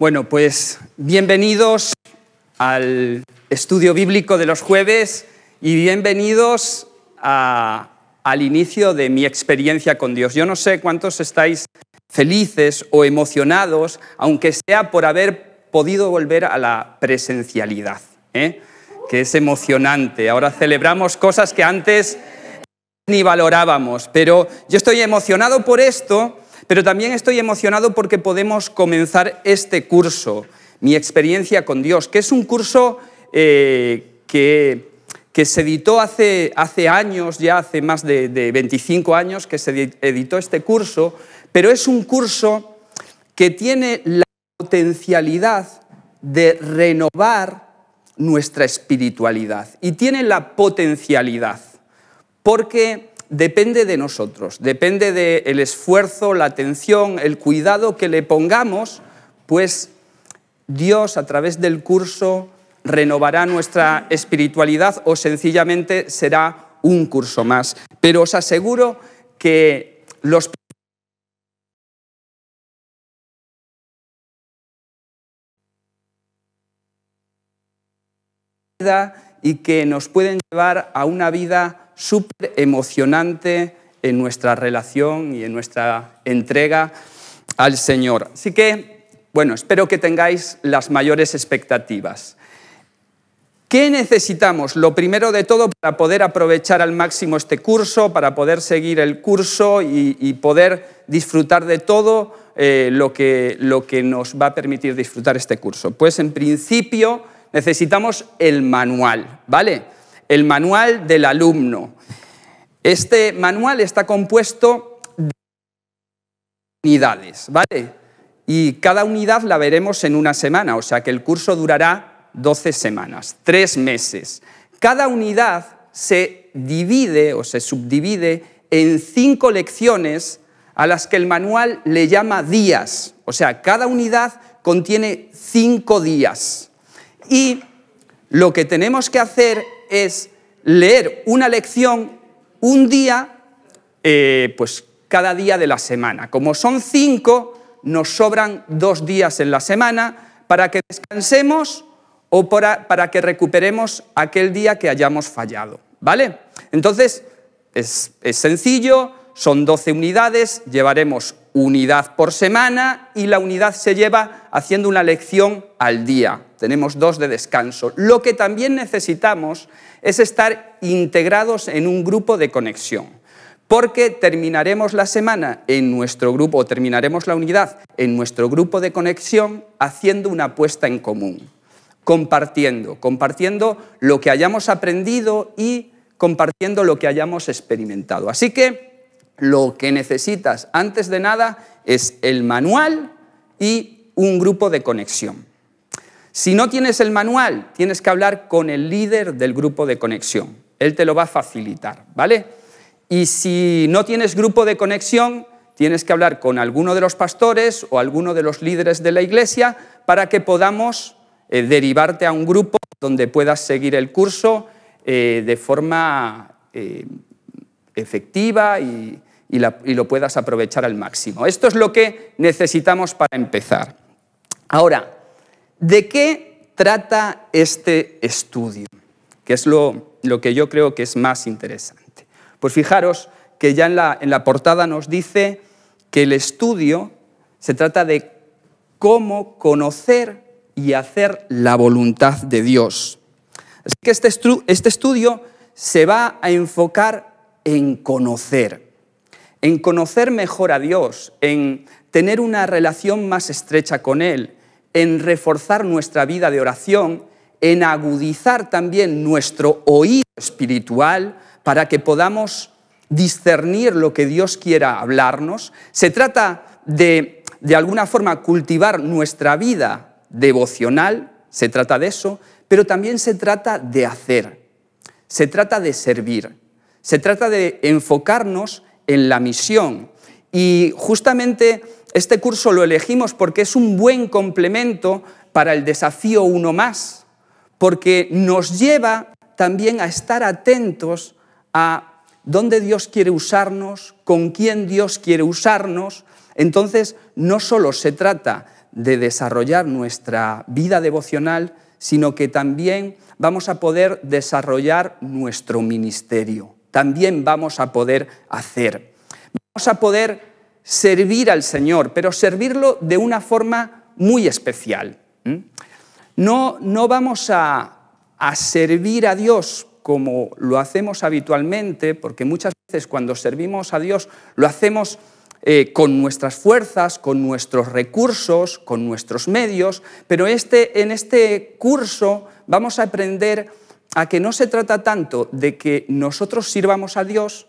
Bueno, pues bienvenidos al estudio bíblico de los jueves y bienvenidos al inicio de mi experiencia con Dios. Yo no sé cuántos estáis felices o emocionados, aunque sea por haber podido volver a la presencialidad, ¿eh? que es emocionante. Ahora celebramos cosas que antes ni valorábamos, pero yo estoy emocionado por esto pero también estoy emocionado porque podemos comenzar este curso, Mi experiencia con Dios, que es un curso eh, que, se editó hace, años, ya hace más de, de 25 años que se editó este curso, pero es un curso que tiene la potencialidad de renovar nuestra espiritualidad y tiene la potencialidad, porque depende de nosotros, depende del esfuerzo, la atención, el cuidado que le pongamos, pues Dios a través del curso renovará nuestra espiritualidad o sencillamente será un curso más. Pero os aseguro que los y que nos pueden llevar a una vida súper emocionante en nuestra relación y en nuestra entrega al Señor. Así que, bueno, espero que tengáis las mayores expectativas. ¿Qué necesitamos? Lo primero de todo para poder aprovechar al máximo este curso, para poder seguir el curso y, poder disfrutar de todo eh, lo, que, lo que nos va a permitir disfrutar este curso. Pues en principio necesitamos el manual, ¿vale? el manual del alumno. Este manual está compuesto de unidades, ¿vale? Y cada unidad la veremos en una semana, o sea que el curso durará 12 semanas, tres meses. Cada unidad se divide o se subdivide en cinco lecciones a las que el manual le llama días. O sea, cada unidad contiene cinco días. Y lo que tenemos que hacer es leer una lección un día, eh, pues cada día de la semana. Como son cinco, nos sobran dos días en la semana para que descansemos o para, que recuperemos aquel día que hayamos fallado. ¿Vale? Entonces, es sencillo, son 12 unidades, llevaremos unidad por semana y la unidad se lleva haciendo una lección al día. Tenemos dos de descanso. Lo que también necesitamos es estar integrados en un grupo de conexión, porque terminaremos la semana en nuestro grupo, o terminaremos la unidad en nuestro grupo de conexión haciendo una apuesta en común, compartiendo, compartiendo lo que hayamos aprendido y compartiendo lo que hayamos experimentado. Así que lo que necesitas antes de nada es el manual y un grupo de conexión. Si no tienes el manual, tienes que hablar con el líder del grupo de conexión. Él te lo va a facilitar, ¿vale? Y si no tienes grupo de conexión, tienes que hablar con alguno de los pastores o alguno de los líderes de la iglesia para que podamos eh, derivarte a un grupo donde puedas seguir el curso eh, de forma eh, efectiva y, y, lo puedas aprovechar al máximo. Esto es lo que necesitamos para empezar. Ahora, ¿de qué trata este estudio? Que es lo, que yo creo que es más interesante. Pues fijaros que ya en la, portada nos dice que el estudio se trata de cómo conocer y hacer la voluntad de Dios. Así que este, este, estudio se va a enfocar en conocer en conocer mejor a Dios, en tener una relación más estrecha con Él, en reforzar nuestra vida de oración, en agudizar también nuestro oído espiritual para que podamos discernir lo que Dios quiera hablarnos. Se trata de, de alguna forma, cultivar nuestra vida devocional, se trata de eso, pero también se trata de hacer, se trata de servir, se trata de enfocarnos en la misión. Y justamente este curso lo elegimos porque es un buen complemento para el desafío uno más, porque nos lleva también a estar atentos a dónde Dios quiere usarnos, con quién Dios quiere usarnos. Entonces, no solo se trata de desarrollar nuestra vida devocional, sino que también vamos a poder desarrollar nuestro ministerio también vamos a poder hacer. Vamos a poder servir al Señor, pero servirlo de una forma muy especial. No, no vamos a, servir a Dios como lo hacemos habitualmente, porque muchas veces cuando servimos a Dios lo hacemos eh, con nuestras fuerzas, con nuestros recursos, con nuestros medios, pero este, en este curso vamos a aprender a que no se trata tanto de que nosotros sirvamos a Dios,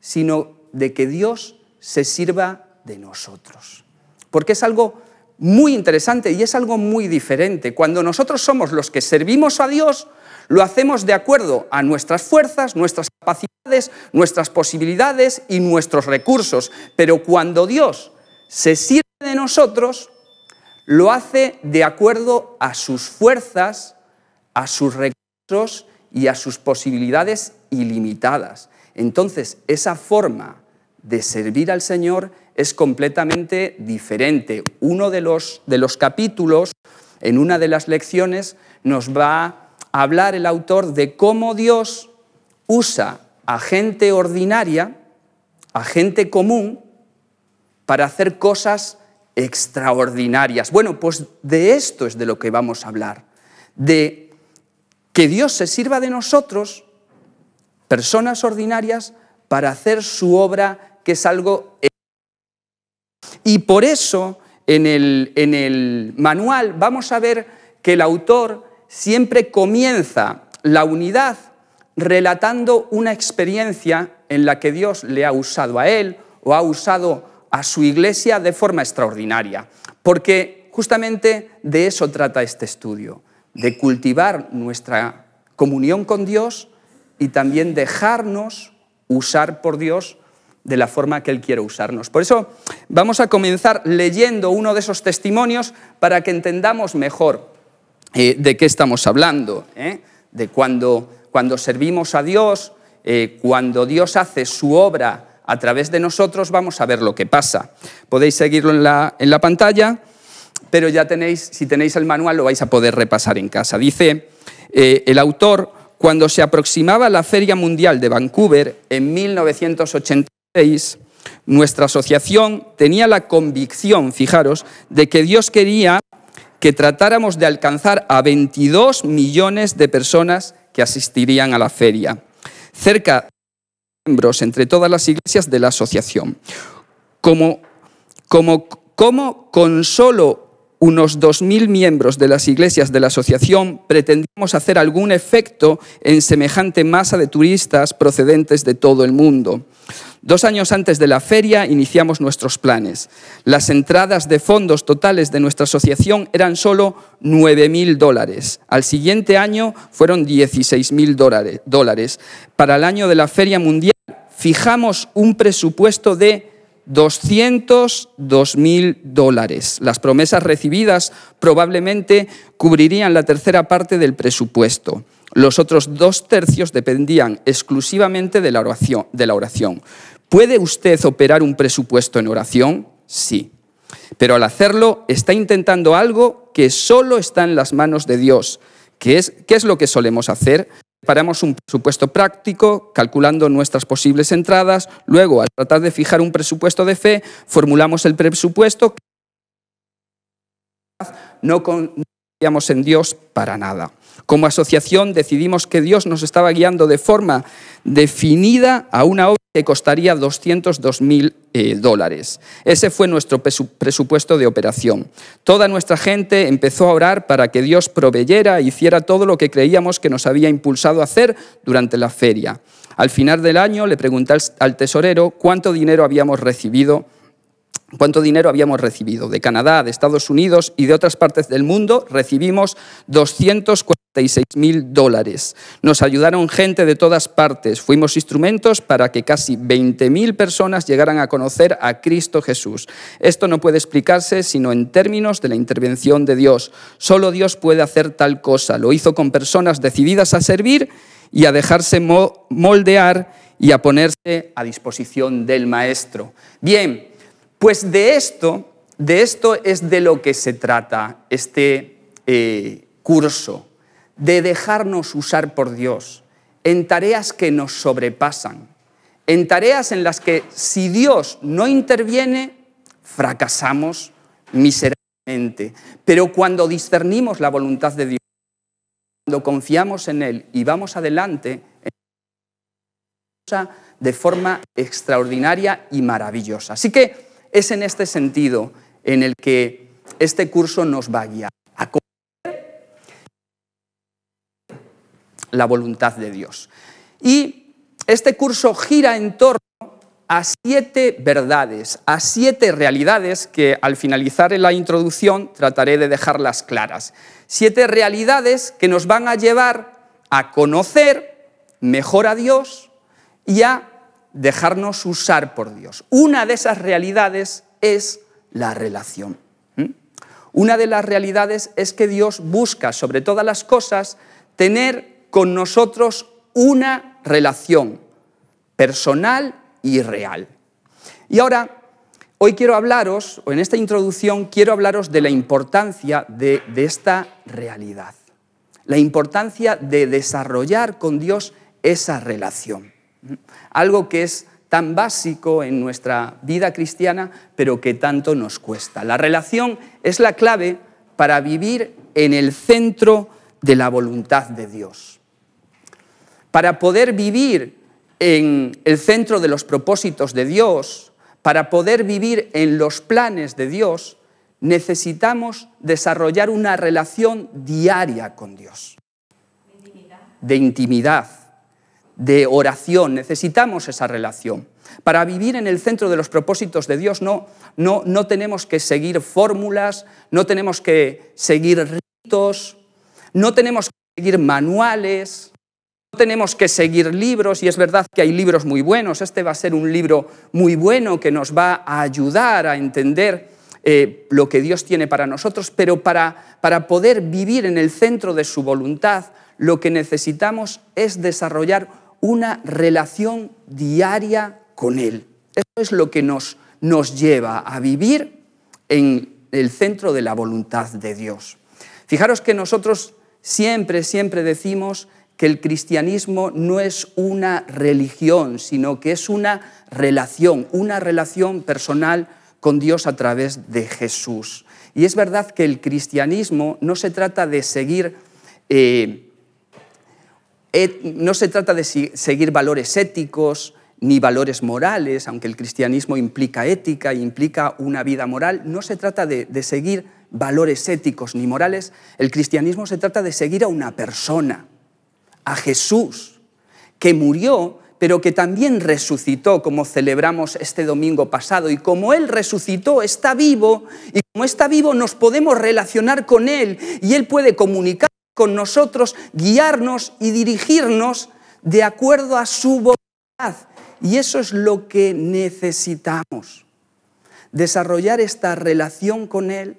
sino de que Dios se sirva de nosotros. Porque es algo muy interesante y es algo muy diferente. Cuando nosotros somos los que servimos a Dios, lo hacemos de acuerdo a nuestras fuerzas, nuestras capacidades, nuestras posibilidades y nuestros recursos. Pero cuando Dios se sirve de nosotros, lo hace de acuerdo a sus fuerzas, a sus recursos y a sus posibilidades ilimitadas. Entonces, esa forma de servir al Señor es completamente diferente. Uno de los, de los capítulos, en una de las lecciones, nos va a hablar el autor de cómo Dios usa a gente ordinaria, a gente común, para hacer cosas extraordinarias. Bueno, pues de esto es de lo que vamos a hablar, de que Dios se sirva de nosotros, personas ordinarias, para hacer su obra, que es algo... Y por eso, en el manual, vamos a ver que el autor siempre comienza la unidad relatando una experiencia en la que Dios le ha usado a él o ha usado a su iglesia de forma extraordinaria, porque justamente de eso trata este estudio, de cultivar nuestra comunión con Dios y también dejarnos usar por Dios de la forma que Él quiere usarnos. Por eso vamos a comenzar leyendo uno de esos testimonios para que entendamos mejor eh, de qué estamos hablando, ¿eh? de cuando, cuando servimos a Dios, eh, cuando Dios hace su obra a través de nosotros, vamos a ver lo que pasa. Podéis seguirlo en la pantalla pero ya tenéis, si tenéis el manual, lo vais a poder repasar en casa. Dice eh, el autor, cuando se aproximaba la Feria Mundial de Vancouver en 1986, nuestra asociación tenía la convicción, fijaros, de que Dios quería que tratáramos de alcanzar a 22 millones de personas que asistirían a la feria. Cerca de miembros entre todas las iglesias de la asociación. Como, como, con solo unos 2.000 miembros de las iglesias de la asociación pretendíamos hacer algún efecto en semejante masa de turistas procedentes de todo el mundo. Dos años antes de la feria iniciamos nuestros planes. Las entradas de fondos totales de nuestra asociación eran solo 9.000 dólares. Al siguiente año fueron 16.000 dólares. Para el año de la feria mundial fijamos un presupuesto de 202 mil dólares. Las promesas recibidas probablemente cubrirían la tercera parte del presupuesto. Los otros dos tercios dependían exclusivamente de la oración. De la oración. ¿Puede usted operar un presupuesto en oración? Sí. Pero al hacerlo está intentando algo que solo está en las manos de Dios. ¿Qué es, qué es lo que solemos hacer? Preparamos un presupuesto práctico, calculando nuestras posibles entradas, luego al tratar de fijar un presupuesto de fe, formulamos el presupuesto, no confiamos en Dios para nada. Como asociación decidimos que Dios nos estaba guiando de forma definida a una obra que costaría 202 mil eh, dólares. Ese fue nuestro presupuesto de operación. Toda nuestra gente empezó a orar para que Dios proveyera e hiciera todo lo que creíamos que nos había impulsado a hacer durante la feria. Al final del año le pregunté al tesorero cuánto dinero habíamos recibido cuánto dinero habíamos recibido. De Canadá, de Estados Unidos y de otras partes del mundo recibimos 246 mil dólares. Nos ayudaron gente de todas partes. Fuimos instrumentos para que casi 20.000 personas llegaran a conocer a Cristo Jesús. Esto no puede explicarse sino en términos de la intervención de Dios. Solo Dios puede hacer tal cosa. Lo hizo con personas decididas a servir y a dejarse moldear y a ponerse a disposición del Maestro. Bien, pues de esto, de esto es de lo que se trata este eh, curso, de dejarnos usar por Dios en tareas que nos sobrepasan, en tareas en las que si Dios no interviene, fracasamos miserablemente. Pero cuando discernimos la voluntad de Dios, cuando confiamos en Él y vamos adelante, de forma extraordinaria y maravillosa. Así que es en este sentido en el que este curso nos va a guiar a conocer la voluntad de Dios. Y este curso gira en torno a siete verdades, a siete realidades que al finalizar en la introducción trataré de dejarlas claras. Siete realidades que nos van a llevar a conocer mejor a Dios y a dejarnos usar por Dios. Una de esas realidades es la relación. Una de las realidades es que Dios busca, sobre todas las cosas, tener con nosotros una relación personal y real. Y ahora, hoy quiero hablaros, o en esta introducción quiero hablaros de la importancia de esta realidad, la importancia de desarrollar con Dios esa relación. Algo que es tan básico en nuestra vida cristiana, pero que tanto nos cuesta. La relación es la clave para vivir en el centro de la voluntad de Dios. Para poder vivir en el centro de los propósitos de Dios, para poder vivir en los planes de Dios, necesitamos desarrollar una relación diaria con Dios. De intimidad de oración, necesitamos esa relación. Para vivir en el centro de los propósitos de Dios no, no, no tenemos que seguir fórmulas, no tenemos que seguir ritos, no tenemos que seguir manuales, no tenemos que seguir libros, y es verdad que hay libros muy buenos, este va a ser un libro muy bueno que nos va a ayudar a entender eh, lo que Dios tiene para nosotros, pero para, para poder vivir en el centro de su voluntad, lo que necesitamos es desarrollar una relación diaria con Él. Eso es lo que nos, nos lleva a vivir en el centro de la voluntad de Dios. Fijaros que nosotros siempre, siempre decimos que el cristianismo no es una religión, sino que es una relación, una relación personal con Dios a través de Jesús. Y es verdad que el cristianismo no se trata de seguir eh, eh, no se trata de seguir valores éticos ni valores morales, aunque el cristianismo implica ética e implica una vida moral, no se trata de, de seguir valores éticos ni morales, el cristianismo se trata de seguir a una persona, a Jesús, que murió, pero que también resucitó, como celebramos este domingo pasado, y como Él resucitó, está vivo, y como está vivo nos podemos relacionar con Él, y Él puede comunicar con nosotros, guiarnos y dirigirnos de acuerdo a su voluntad. Y eso es lo que necesitamos, desarrollar esta relación con Él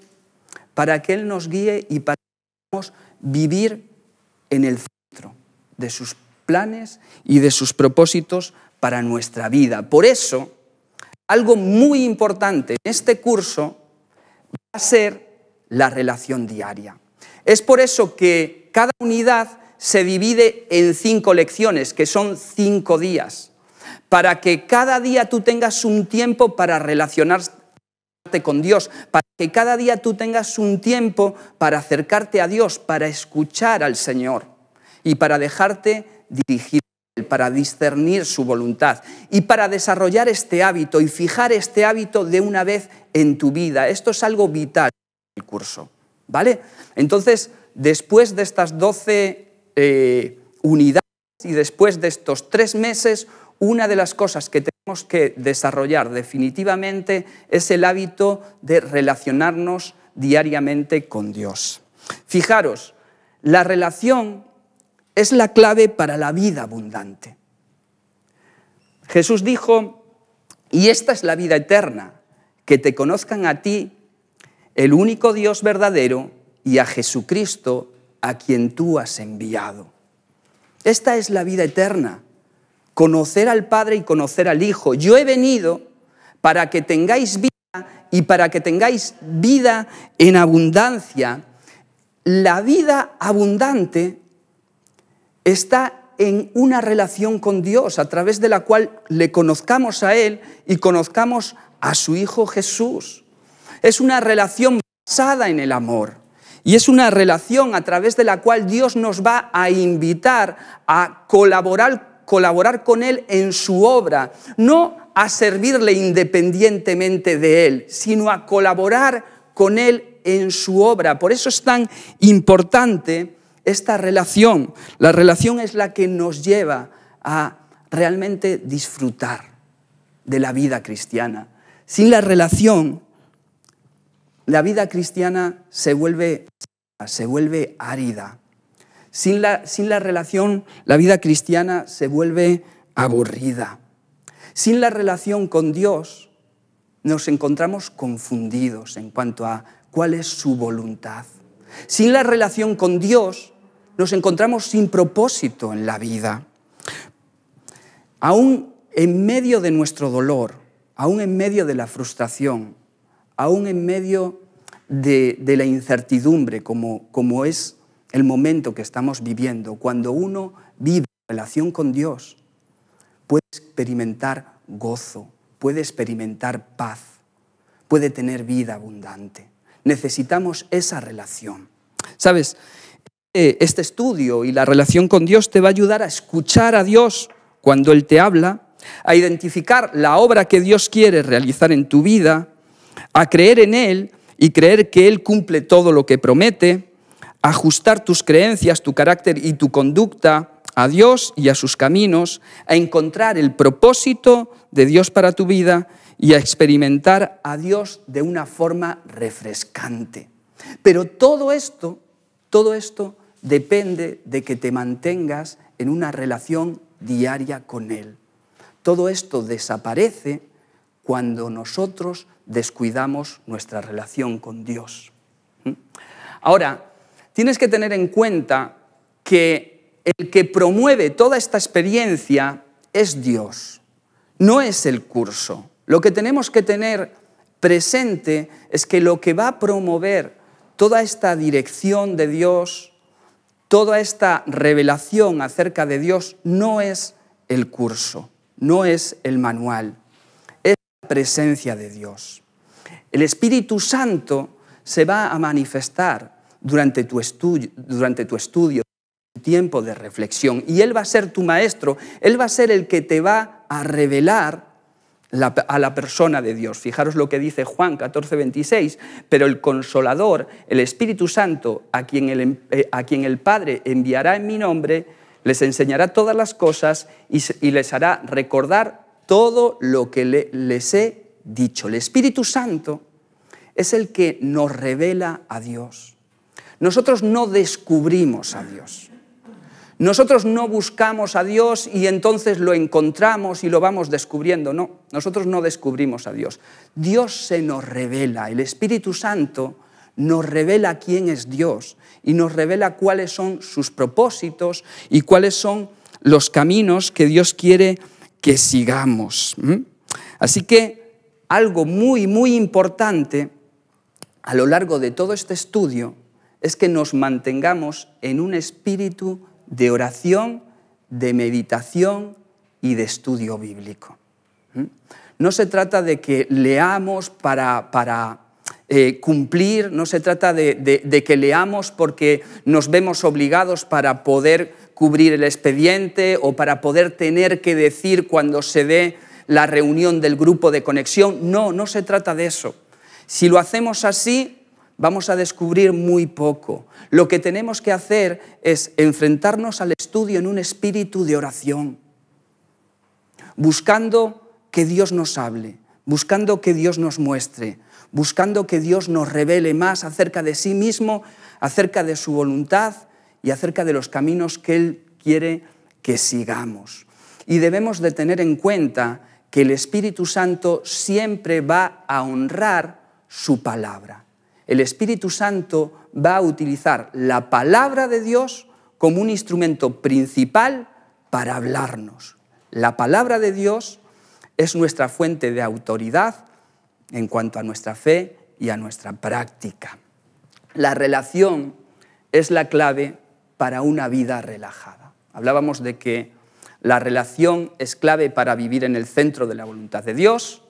para que Él nos guíe y para que podamos vivir en el centro de sus planes y de sus propósitos para nuestra vida. Por eso, algo muy importante en este curso va a ser la relación diaria. Es por eso que cada unidad se divide en cinco lecciones, que son cinco días, para que cada día tú tengas un tiempo para relacionarte con Dios, para que cada día tú tengas un tiempo para acercarte a Dios, para escuchar al Señor y para dejarte dirigir, para discernir su voluntad y para desarrollar este hábito y fijar este hábito de una vez en tu vida. Esto es algo vital en el curso. ¿Vale? Entonces, después de estas doce eh, unidades y después de estos tres meses, una de las cosas que tenemos que desarrollar definitivamente es el hábito de relacionarnos diariamente con Dios. Fijaros, la relación es la clave para la vida abundante. Jesús dijo, y esta es la vida eterna, que te conozcan a ti, el único Dios verdadero y a Jesucristo a quien tú has enviado. Esta es la vida eterna, conocer al Padre y conocer al Hijo. Yo he venido para que tengáis vida y para que tengáis vida en abundancia. La vida abundante está en una relación con Dios a través de la cual le conozcamos a Él y conozcamos a su Hijo Jesús. Es una relación basada en el amor. Y es una relación a través de la cual Dios nos va a invitar a colaborar, colaborar con Él en su obra, no a servirle independientemente de Él, sino a colaborar con Él en su obra. Por eso es tan importante esta relación. La relación es la que nos lleva a realmente disfrutar de la vida cristiana. Sin la relación la vida cristiana se vuelve, árida. Sin la, sin la relación, la vida cristiana se vuelve aburrida. Sin la relación con Dios, nos encontramos confundidos en cuanto a cuál es su voluntad. Sin la relación con Dios, nos encontramos sin propósito en la vida. Aún en medio de nuestro dolor, aún en medio de la frustración, aún en medio de, la incertidumbre, como, como es el momento que estamos viviendo, cuando uno vive en relación con Dios, puede experimentar gozo, puede experimentar paz, puede tener vida abundante. Necesitamos esa relación. ¿Sabes? Eh, este estudio y la relación con Dios te va a ayudar a escuchar a Dios cuando Él te habla, a identificar la obra que Dios quiere realizar en tu vida a creer en Él y creer que Él cumple todo lo que promete, ajustar tus creencias, tu carácter y tu conducta a Dios y a sus caminos, a encontrar el propósito de Dios para tu vida y a experimentar a Dios de una forma refrescante. Pero todo esto, todo esto depende de que te mantengas en una relación diaria con Él. Todo esto desaparece cuando nosotros descuidamos nuestra relación con Dios. ¿Mm? Ahora, tienes que tener en cuenta que el que promueve toda esta experiencia es Dios, no es el curso. Lo que tenemos que tener presente es que lo que va a promover toda esta dirección de Dios, toda esta revelación acerca de Dios, no es el curso, no es el manual presencia de Dios. El Espíritu Santo se va a manifestar durante tu estudio, durante tu estudio, tiempo de reflexión. Y Él va a ser tu maestro, Él va a ser el que te va a revelar a la persona de Dios. Fijaros lo que dice Juan 14, 26, pero el consolador, el Espíritu Santo, a quien el, em-, eh, a quien el Padre enviará en mi nombre, les enseñará todas las cosas y les hará recordar todo lo que les he dicho. El Espíritu Santo es el que nos revela a Dios. Nosotros no descubrimos a Dios. Nosotros no buscamos a Dios y entonces lo encontramos y lo vamos descubriendo. No, nosotros no descubrimos a Dios. Dios se nos revela. El Espíritu Santo nos revela quién es Dios y nos revela cuáles son sus propósitos y cuáles son los caminos que Dios quiere que sigamos. Así que algo muy, muy importante a lo largo de todo este estudio es que nos mantengamos en un espíritu de oración, de meditación y de estudio bíblico. No se trata de que leamos para, eh, cumplir, no se trata de, que leamos porque nos vemos obligados para poder cubrir el expediente o para poder tener que decir cuando se dé la reunión del grupo de conexión. No, no se trata de eso. Si lo hacemos así, vamos a descubrir muy poco. Lo que tenemos que hacer es enfrentarnos al estudio en un espíritu de oración, buscando que Dios nos hable, buscando que Dios nos muestre, buscando que Dios nos revele más acerca de sí mismo, acerca de su voluntad y acerca de los caminos que Él quiere que sigamos. Y debemos de tener en cuenta que el Espíritu Santo siempre va a honrar su palabra. El Espíritu Santo va a utilizar la palabra de Dios como un instrumento principal para hablarnos. La palabra de Dios es nuestra fuente de autoridad en cuanto a nuestra fe y a nuestra práctica. La relación es la clave para una vida relajada. Hablábamos de que la relación es clave para vivir en el centro de la voluntad de Dios,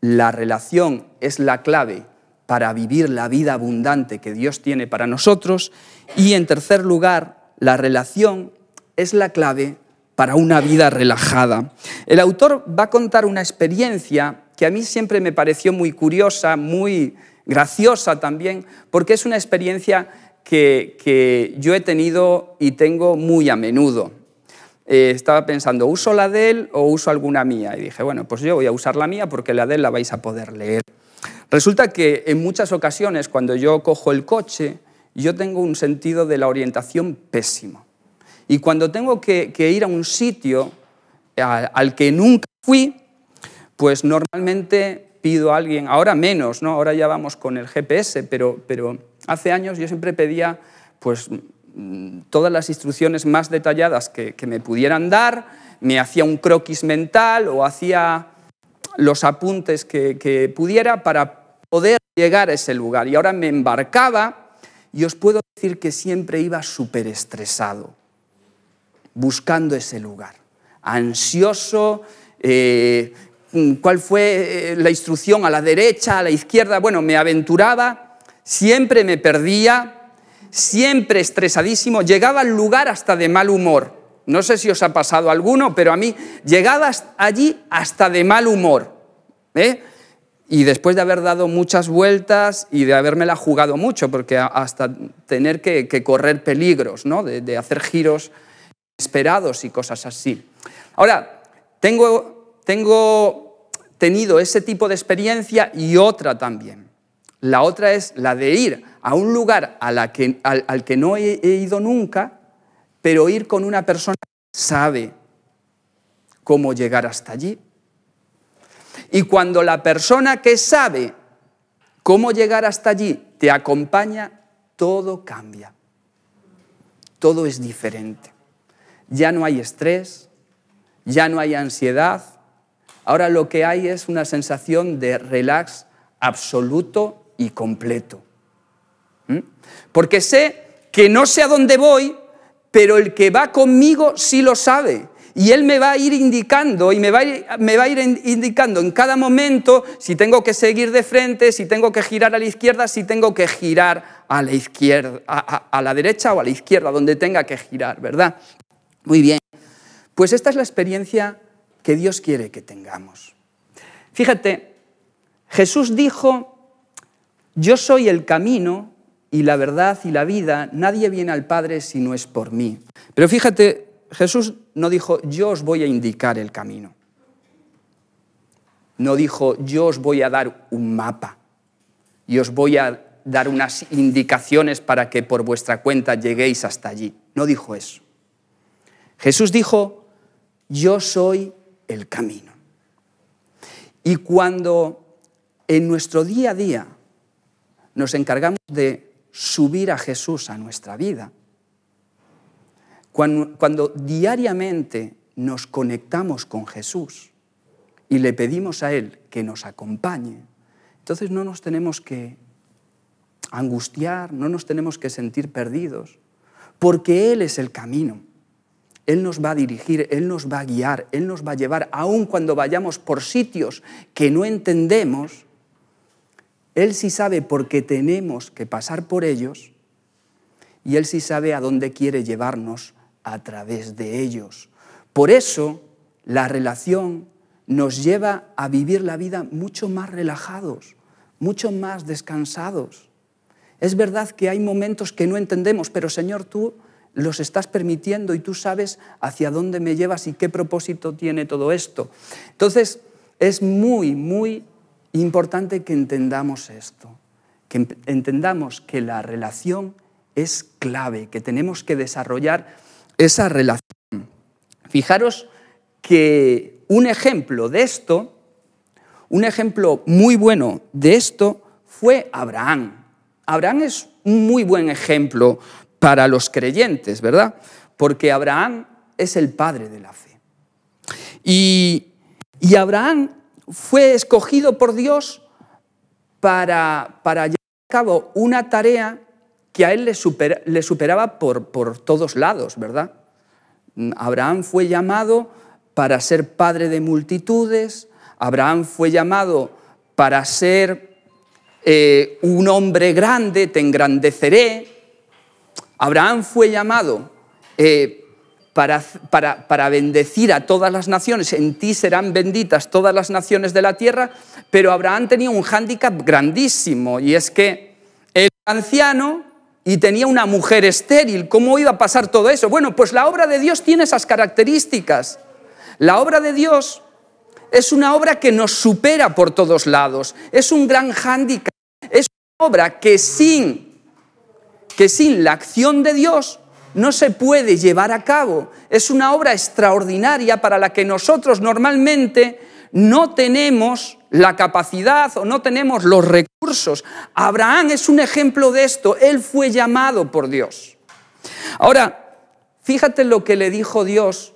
la relación es la clave para vivir la vida abundante que Dios tiene para nosotros y en tercer lugar, la relación es la clave para una vida relajada. El autor va a contar una experiencia que a mí siempre me pareció muy curiosa, muy graciosa también, porque es una experiencia que, yo he tenido y tengo muy a menudo. Eh, estaba pensando, ¿uso la de él o uso alguna mía? Y dije, bueno, pues yo voy a usar la mía porque la de él la vais a poder leer. Resulta que en muchas ocasiones, cuando yo cojo el coche, yo tengo un sentido de la orientación pésimo. Y cuando tengo que, ir a un sitio al, que nunca fui, pues normalmente pido a alguien, ahora menos, ¿no? ahora ya vamos con el GPS, pero, pero hace años yo siempre pedía pues, mm, todas las instrucciones más detalladas que, me pudieran dar, me hacía un croquis mental o hacía los apuntes que, pudiera para poder llegar a ese lugar. Y ahora me embarcaba y os puedo decir que siempre iba súper estresado, buscando ese lugar, ansioso, eh, mm, cuál fue eh, la instrucción a la derecha, a la izquierda, bueno, me aventuraba Siempre me perdía, siempre estresadísimo, llegaba al lugar hasta de mal humor. No sé si os ha pasado alguno, pero a mí llegaba allí hasta de mal humor. ¿eh? Y después de haber dado muchas vueltas y de habérmela jugado mucho, porque hasta tener que, correr peligros, ¿no? de, hacer giros esperados y cosas así. Ahora, tengo tenido ese tipo de experiencia y otra también. La otra es la de ir a un lugar al, que no he, he ido nunca, pero ir con una persona que sabe cómo llegar hasta allí. Y cuando la persona que sabe cómo llegar hasta allí te acompaña, todo cambia. Todo es diferente. Ya no hay estrés, ya no hay ansiedad. Ahora lo que hay es una sensación de relax absoluto completo. ¿Mm? Porque sé que no sé a dónde voy, pero el que va conmigo sí lo sabe. Y Él me va a ir indicando y me va a ir, indicando en cada momento si tengo que seguir de frente, si tengo que girar a la izquierda, si tengo que girar a la izquierda, a la derecha o a la izquierda, donde tenga que girar, ¿verdad? Muy bien. Pues esta es la experiencia que Dios quiere que tengamos. Fíjate, Jesús dijo yo soy el camino y la verdad y la vida, nadie viene al Padre si no es por mí. Pero fíjate, Jesús no dijo, yo os voy a indicar el camino. No dijo, yo os voy a dar un mapa y os voy a dar unas indicaciones para que por vuestra cuenta lleguéis hasta allí. No dijo eso. Jesús dijo, yo soy el camino. Y cuando en nuestro día a día nos encargamos de subir a Jesús a nuestra vida, cuando, diariamente nos conectamos con Jesús y le pedimos a Él que nos acompañe, entonces no nos tenemos que angustiar, no nos tenemos que sentir perdidos, porque Él es el camino. Él nos va a dirigir, Él nos va a guiar, Él nos va a llevar, aun cuando vayamos por sitios que no entendemos, él sí sabe por qué tenemos que pasar por ellos y Él sí sabe a dónde quiere llevarnos a través de ellos. Por eso la relación nos lleva a vivir la vida mucho más relajados, mucho más descansados. Es verdad que hay momentos que no entendemos, pero Señor, tú los estás permitiendo y tú sabes hacia dónde me llevas y qué propósito tiene todo esto. Entonces, es muy, muy Importante que entendamos esto, que entendamos que la relación es clave, que tenemos que desarrollar esa relación. Fijaros que un ejemplo de esto, un ejemplo muy bueno de esto fue Abraham. Abraham es un muy buen ejemplo para los creyentes, ¿verdad? Porque Abraham es el padre de la fe. Y, Abraham fue escogido por Dios para, para llevar a cabo una tarea que a él le, superaba por, por todos lados, ¿verdad? Abraham fue llamado para ser padre de multitudes, Abraham fue llamado para ser eh, un hombre grande, te engrandeceré, Abraham fue llamado eh, para, bendecir a todas las naciones, en ti serán benditas todas las naciones de la tierra, pero Abraham tenía un hándicap grandísimo y es que era anciano y tenía una mujer estéril, ¿cómo iba a pasar todo eso? Bueno, pues la obra de Dios tiene esas características. La obra de Dios es una obra que nos supera por todos lados, es un gran hándicap, es una obra que sin, que sin la acción de Dios no se puede llevar a cabo. Es una obra extraordinaria para la que nosotros normalmente no tenemos la capacidad o no tenemos los recursos. Abraham es un ejemplo de esto. Él fue llamado por Dios. Ahora, fíjate lo que le dijo Dios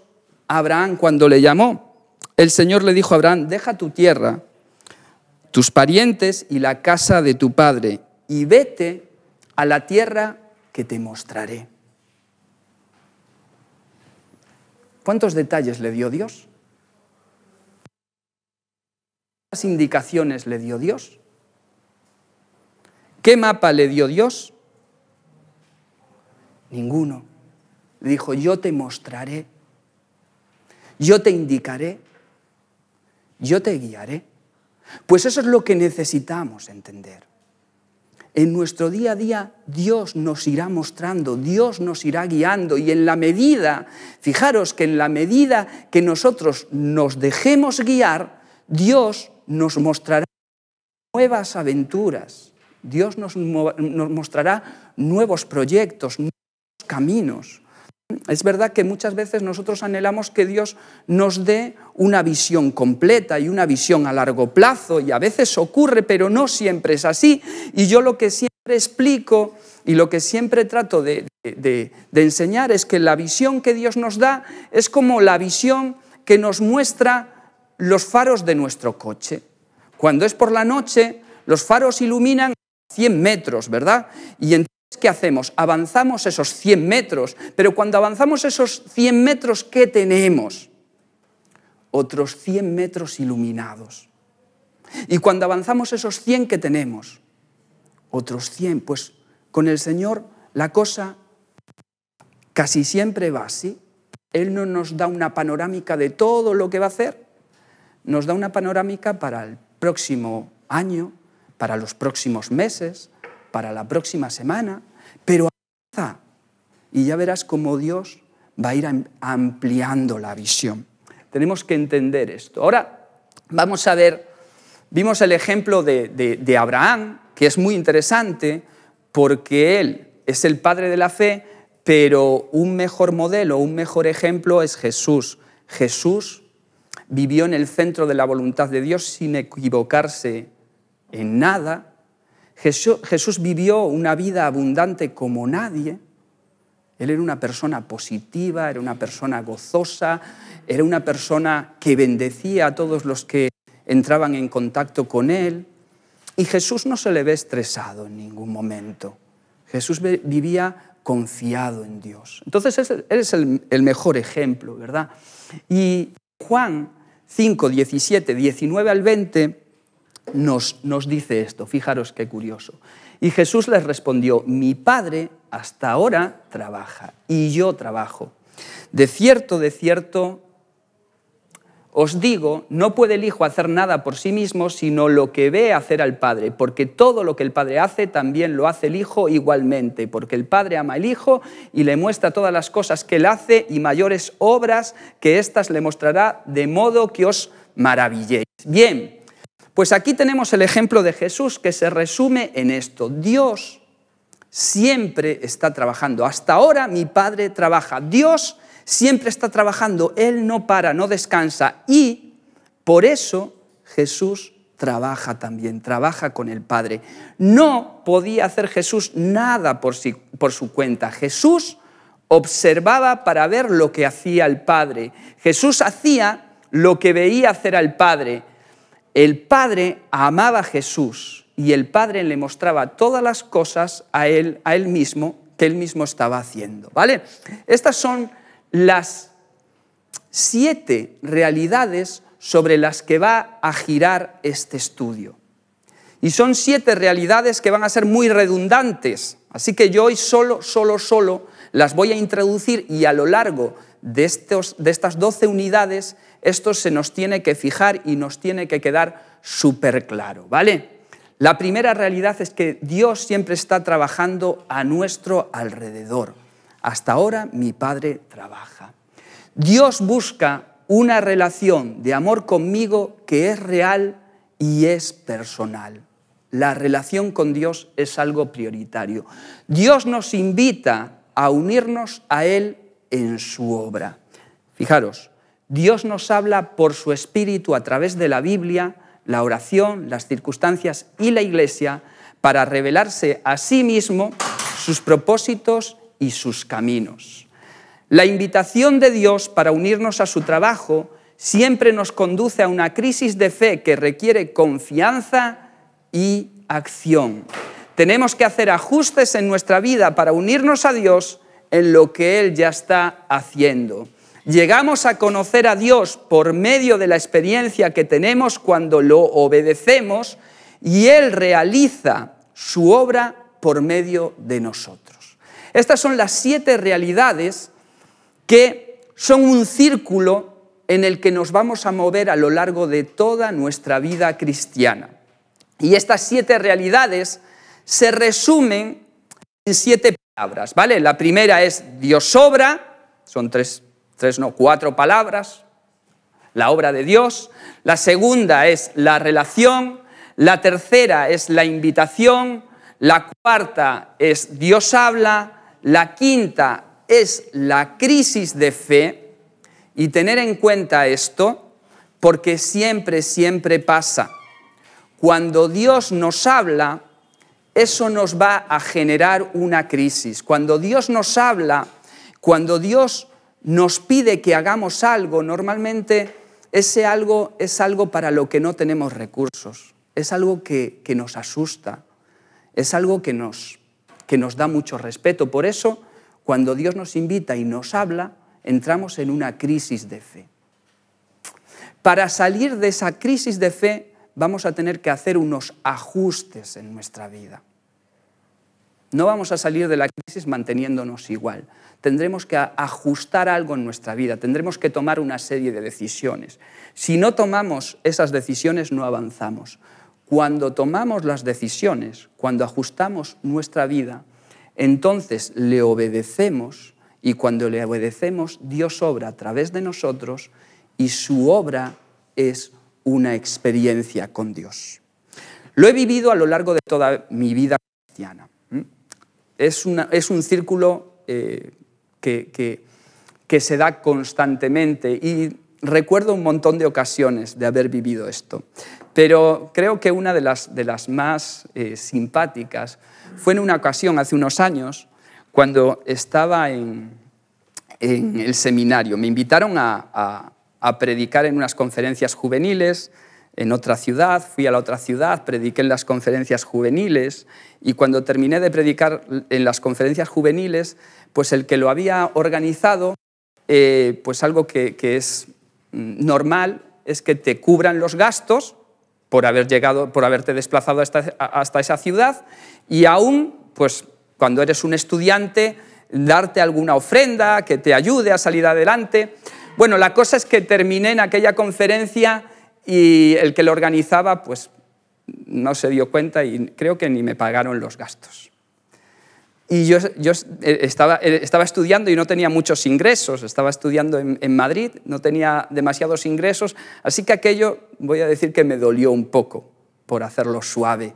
a Abraham cuando le llamó. El Señor le dijo a Abraham, deja tu tierra, tus parientes y la casa de tu padre, y vete a la tierra que te mostraré. ¿Cuántos detalles le dio Dios? ¿Cuántas indicaciones le dio Dios? ¿Qué mapa le dio Dios? Ninguno. Le dijo, yo te mostraré, yo te indicaré, yo te guiaré. Pues eso es lo que necesitamos entender en nuestro día a día Dios nos irá mostrando, Dios nos irá guiando y en la medida, fijaros que en la medida que nosotros nos dejemos guiar, Dios nos mostrará nuevas aventuras, Dios nos, nos mostrará nuevos proyectos, nuevos caminos. Es verdad que muchas veces nosotros anhelamos que Dios nos dé una visión completa y una visión a largo plazo, y a veces ocurre, pero no siempre es así. Y yo lo que siempre explico y lo que siempre trato de, enseñar es que la visión que Dios nos da es como la visión que nos muestra los faros de nuestro coche. Cuando es por la noche, los faros iluminan 100 metros, ¿verdad? Y ¿Qué hacemos? Avanzamos esos 100 metros, pero cuando avanzamos esos 100 metros, ¿qué tenemos? Otros 100 metros iluminados. Y cuando avanzamos esos 100 que tenemos, otros 100, pues con el Señor la cosa casi siempre va así. Él no nos da una panorámica de todo lo que va a hacer, nos da una panorámica para el próximo año, para los próximos meses, para la próxima semana, pero avanza y ya verás cómo Dios va a ir ampliando la visión. Tenemos que entender esto. Ahora vamos a ver, vimos el ejemplo de, de Abraham, que es muy interesante porque él es el padre de la fe, pero un mejor modelo, un mejor ejemplo es Jesús. Jesús vivió en el centro de la voluntad de Dios sin equivocarse en nada, Jesús vivió una vida abundante como nadie. Él era una persona positiva, era una persona gozosa, era una persona que bendecía a todos los que entraban en contacto con él. Y Jesús no se le ve estresado en ningún momento. Jesús vivía confiado en Dios. Entonces él es el, mejor ejemplo, ¿verdad? Y Juan 5, 17, 19 al 20 nos, dice esto. Fijaros qué curioso. Y Jesús les respondió, mi Padre hasta ahora trabaja y yo trabajo. De cierto, de cierto, os digo, no puede el Hijo hacer nada por sí mismo, sino lo que ve hacer al Padre, porque todo lo que el Padre hace también lo hace el Hijo igualmente, porque el Padre ama al Hijo y le muestra todas las cosas que él hace y mayores obras que éstas le mostrará, de modo que os maravilléis. Bien, pues aquí tenemos el ejemplo de Jesús que se resume en esto. Dios siempre está trabajando. Hasta ahora mi Padre trabaja. Dios siempre está trabajando. Él no para, no descansa. Y por eso Jesús trabaja también, trabaja con el Padre. No podía hacer Jesús nada por, sí, por, su cuenta. Jesús observaba para ver lo que hacía el Padre. Jesús hacía lo que veía hacer al Padre. El Padre amaba a Jesús y el Padre le mostraba todas las cosas a él, a él mismo que él mismo estaba haciendo. ¿Vale? Estas son las siete realidades sobre las que va a girar este estudio. Y son siete realidades que van a ser muy redundantes. Así que yo hoy solo, solo, solo las voy a introducir y a lo largo de, estos, de estas doce unidades esto se nos tiene que fijar y nos tiene que quedar súper claro, ¿vale? La primera realidad es que Dios siempre está trabajando a nuestro alrededor. Hasta ahora mi Padre trabaja. Dios busca una relación de amor conmigo que es real y es personal. La relación con Dios es algo prioritario. Dios nos invita a unirnos a Él en su obra. Fijaros, Dios nos habla por su Espíritu a través de la Biblia, la oración, las circunstancias y la Iglesia para revelarse a sí mismo sus propósitos y sus caminos. La invitación de Dios para unirnos a su trabajo siempre nos conduce a una crisis de fe que requiere confianza y acción. Tenemos que hacer ajustes en nuestra vida para unirnos a Dios en lo que Él ya está haciendo. Llegamos a conocer a Dios por medio de la experiencia que tenemos cuando lo obedecemos y Él realiza su obra por medio de nosotros. Estas son las siete realidades que son un círculo en el que nos vamos a mover a lo largo de toda nuestra vida cristiana. Y estas siete realidades se resumen en siete palabras, ¿vale? La primera es Dios obra, son tres tres, no, cuatro palabras, la obra de Dios, la segunda es la relación, la tercera es la invitación, la cuarta es Dios habla, la quinta es la crisis de fe y tener en cuenta esto porque siempre, siempre pasa. Cuando Dios nos habla, eso nos va a generar una crisis. Cuando Dios nos habla, cuando Dios nos pide que hagamos algo, normalmente ese algo es algo para lo que no tenemos recursos, es algo que, nos asusta, es algo que nos da mucho respeto. Por eso, cuando Dios nos invita y nos habla, entramos en una crisis de fe. Para salir de esa crisis de fe, vamos a tener que hacer unos ajustes en nuestra vida. No vamos a salir de la crisis manteniéndonos igual. Tendremos que ajustar algo en nuestra vida, tendremos que tomar una serie de decisiones. Si no tomamos esas decisiones, no avanzamos. Cuando tomamos las decisiones, cuando ajustamos nuestra vida, entonces le obedecemos y cuando le obedecemos, Dios obra a través de nosotros y su obra es una experiencia con Dios. Lo he vivido a lo largo de toda mi vida cristiana es, un círculo eh, que, se da constantemente y recuerdo un montón de ocasiones de haber vivido esto, pero creo que una de las, más eh, simpáticas fue en una ocasión hace unos años cuando estaba en, el seminario. Me invitaron a predicar en unas conferencias juveniles en otra ciudad, fui a la otra ciudad, prediqué en las conferencias juveniles y cuando terminé de predicar en las conferencias juveniles, pues el que lo había organizado, eh, pues algo que, es mm, normal es que te cubran los gastos por haber llegado, por haberte desplazado hasta, esa ciudad y aún, pues cuando eres un estudiante, darte alguna ofrenda que te ayude a salir adelante. Bueno, la cosa es que terminé en aquella conferencia y el que lo organizaba pues no se dio cuenta y creo que ni me pagaron los gastos. Y yo, estaba, estudiando y no tenía muchos ingresos, estaba estudiando en, Madrid, no tenía demasiados ingresos, así que aquello voy a decir que me dolió un poco por hacerlo suave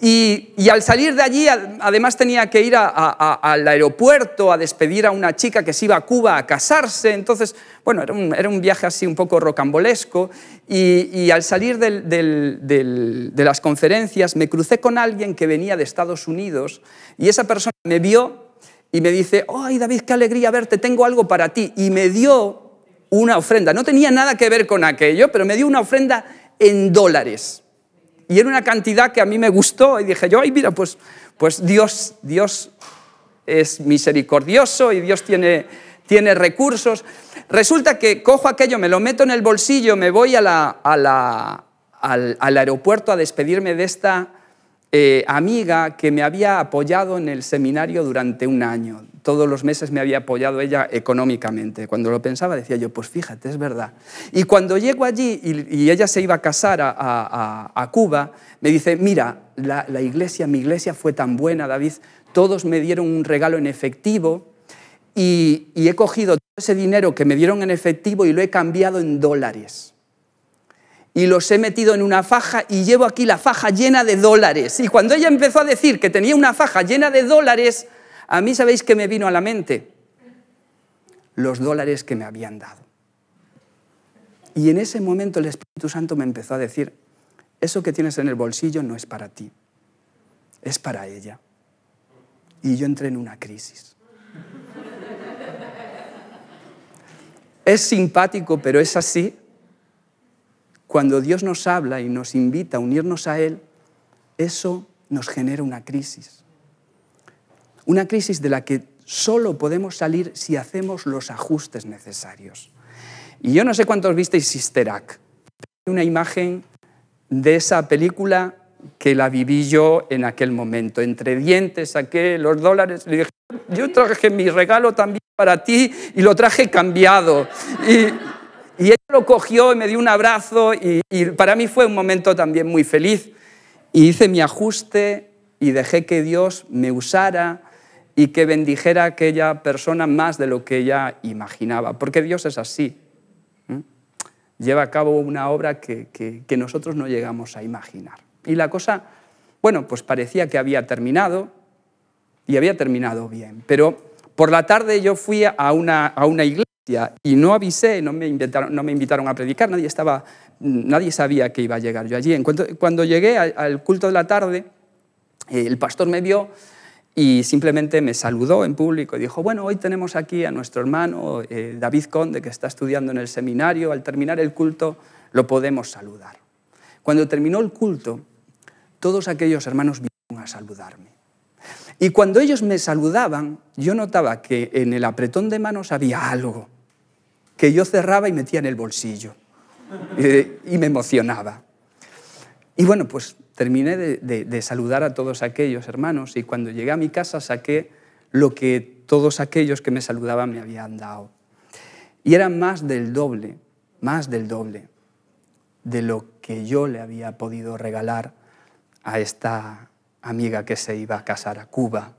y, al salir de allí, además tenía que ir al aeropuerto a despedir a una chica que se iba a Cuba a casarse. Entonces, bueno, era un, viaje así un poco rocambolesco. Y, al salir de las conferencias, me crucé con alguien que venía de Estados Unidos y esa persona me vio y me dice, ¡ay, David, qué alegría verte! Tengo algo para ti. Y me dio una ofrenda. No tenía nada que ver con aquello, pero me dio una ofrenda en dólares y era una cantidad que a mí me gustó y dije yo, ay, mira, pues, pues Dios, Dios es misericordioso y Dios tiene, tiene recursos. Resulta que cojo aquello, me lo meto en el bolsillo, me voy a al, aeropuerto a despedirme de esta eh, amiga que me había apoyado en el seminario durante un año. Todos los meses me había apoyado ella económicamente. Cuando lo pensaba decía yo, pues fíjate, es verdad. Y cuando llego allí y, ella se iba a casar a, Cuba, me dice, mira, la, iglesia, mi iglesia fue tan buena, David, todos me dieron un regalo en efectivo y, y he cogido todo ese dinero que me dieron en efectivo y lo he cambiado en dólares y los he metido en una faja y llevo aquí la faja llena de dólares. Y cuando ella empezó a decir que tenía una faja llena de dólares, a mí sabéis que me vino a la mente los dólares que me habían dado. Y en ese momento el Espíritu Santo me empezó a decir, eso que tienes en el bolsillo no es para ti, es para ella. Y yo entré en una crisis. Es simpático, pero es así cuando Dios nos habla y nos invita a unirnos a Él, eso nos genera una crisis. Una crisis de la que solo podemos salir si hacemos los ajustes necesarios. Y yo no sé cuántos visteis Sister Una imagen de esa película que la viví yo en aquel momento. Entre dientes saqué los dólares, le dije, yo traje mi regalo también para ti y lo traje cambiado. Y y ella lo cogió y me dio un abrazo y, para mí fue un momento también muy feliz. Y hice mi ajuste y dejé que Dios me usara y que bendijera a aquella persona más de lo que ella imaginaba, porque Dios es así. Lleva a cabo una obra que, que nosotros no llegamos a imaginar. Y la cosa, bueno, pues parecía que había terminado y había terminado bien, pero por la tarde yo fui a una, a una iglesia y no avisé, no me, invitaron, no me invitaron a predicar, nadie, estaba, nadie sabía que iba a llegar yo allí. Cuando llegué al culto de la tarde, eh, el pastor me vio y simplemente me saludó en público y dijo, bueno, hoy tenemos aquí a nuestro hermano eh, David Conde, que está estudiando en el seminario, al terminar el culto lo podemos saludar. Cuando terminó el culto, todos aquellos hermanos vinieron a saludarme. Y cuando ellos me saludaban, yo notaba que en el apretón de manos había algo que yo cerraba y metía en el bolsillo. Eh, y me emocionaba. Y bueno, pues terminé de, de, saludar a todos aquellos hermanos y cuando llegué a mi casa saqué lo que todos aquellos que me saludaban me habían dado. Y era más del doble, más del doble de lo que yo le había podido regalar a esta amiga que se iba a casar a Cuba.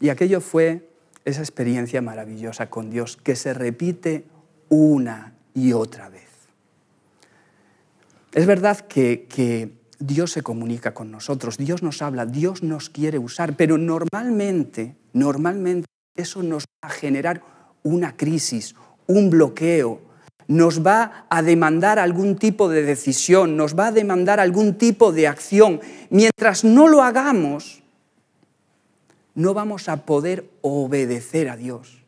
Y aquello fue esa experiencia maravillosa con Dios que se repite una y otra vez. Es verdad que, Dios se comunica con nosotros, Dios nos habla, Dios nos quiere usar, pero normalmente, normalmente eso nos va a generar una crisis, un bloqueo, nos va a demandar algún tipo de decisión, nos va a demandar algún tipo de acción. Mientras no lo hagamos, no vamos a poder obedecer a Dios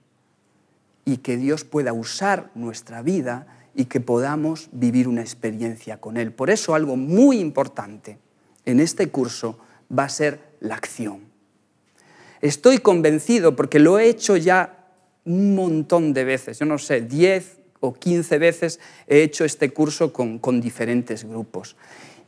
y que Dios pueda usar nuestra vida y que podamos vivir una experiencia con Él. Por eso algo muy importante en este curso va a ser la acción. Estoy convencido, porque lo he hecho ya un montón de veces, yo no sé, 10 o 15 veces he hecho este curso con, con diferentes grupos.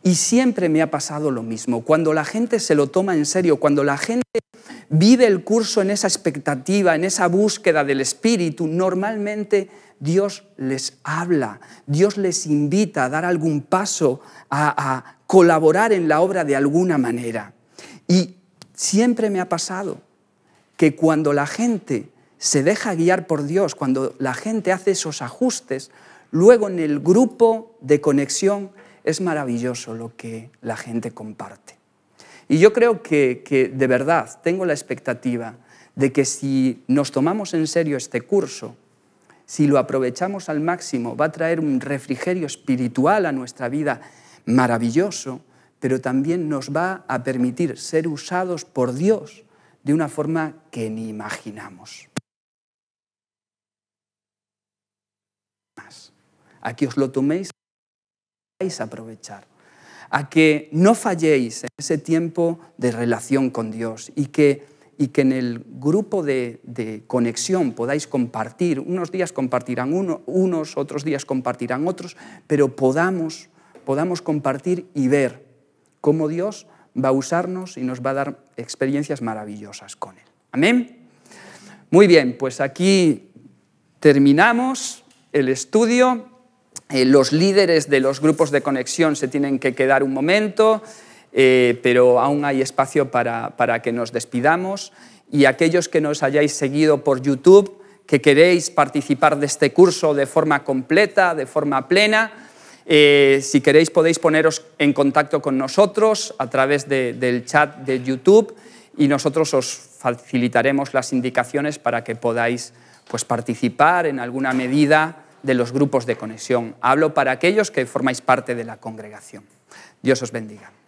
Y siempre me ha pasado lo mismo. Cuando la gente se lo toma en serio, cuando la gente vive el curso en esa expectativa, en esa búsqueda del Espíritu, normalmente Dios les habla, Dios les invita a dar algún paso, a, colaborar en la obra de alguna manera. Y siempre me ha pasado que cuando la gente se deja guiar por Dios, cuando la gente hace esos ajustes, luego en el grupo de conexión es maravilloso lo que la gente comparte. Y yo creo que, de verdad tengo la expectativa de que si nos tomamos en serio este curso, si lo aprovechamos al máximo, va a traer un refrigerio espiritual a nuestra vida maravilloso, pero también nos va a permitir ser usados por Dios de una forma que ni imaginamos. Aquí os lo toméis a aprovechar, a que no falléis en ese tiempo de relación con Dios y que, y que en el grupo de, de, conexión podáis compartir, unos días compartirán unos, otros días compartirán otros, pero podamos, podamos compartir y ver cómo Dios va a usarnos y nos va a dar experiencias maravillosas con Él. Amén. Muy bien, pues aquí terminamos el estudio. Eh, los líderes de los grupos de conexión se tienen que quedar un momento, eh, pero aún hay espacio para, que nos despidamos. Y aquellos que nos hayáis seguido por YouTube, que queréis participar de este curso de forma completa, de forma plena, eh, si queréis podéis poneros en contacto con nosotros a través del chat de YouTube y nosotros os facilitaremos las indicaciones para que podáis pues, participar en alguna medida de los grupos de conexión. Hablo para aquellos que formáis parte de la congregación. Dios os bendiga.